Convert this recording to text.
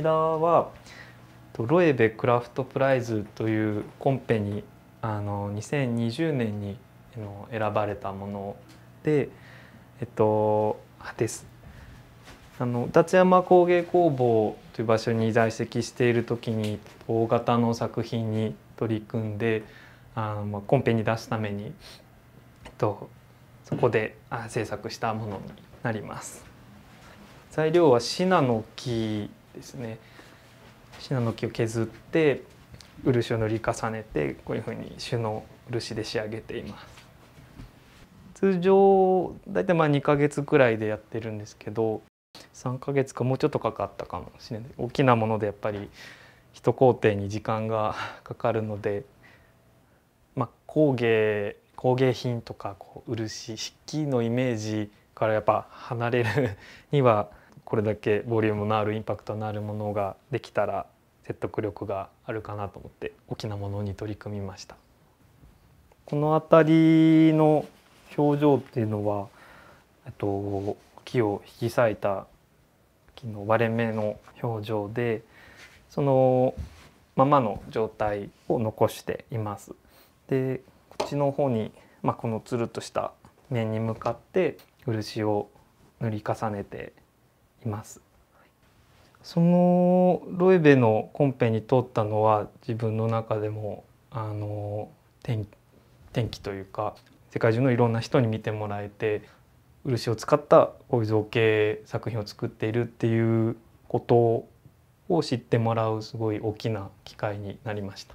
ちらはロエベクラフトプライズというコンペにあの2020年に選ばれたもので、えっと、です。あの立山工芸工房という場所に在籍している時に大型の作品に取り組んであの、まあ、コンペに出すために、えっと、そこで制作したものになります。材料はシナの木ですねシナノキを削って漆を塗り重ねてこういうふうに朱の漆で仕上げています通常大体まあ2ヶ月くらいでやってるんですけど3ヶ月かもうちょっとかかったかもしれない大きなものでやっぱり一工程に時間が かかるので、まあ、工芸工芸品とかこう漆漆器のイメージからやっぱ離れるにはこれだけボリュームのあるインパクトのあるものができたら説得力があるかなと思って大きなものに取り組みましたこの辺りの表情っていうのは、えっと、木を引き裂いた木の割れ目の表情でそのままの状態を残していますでこっちの方に、まあ、このつるっとした面に向かって漆を塗り重ねています。そのロエベのコンペに通ったのは自分の中でもあの天気というか世界中のいろんな人に見てもらえて漆を使ったこういう造形作品を作っているっていうことを知ってもらうすごい大きな機会になりました。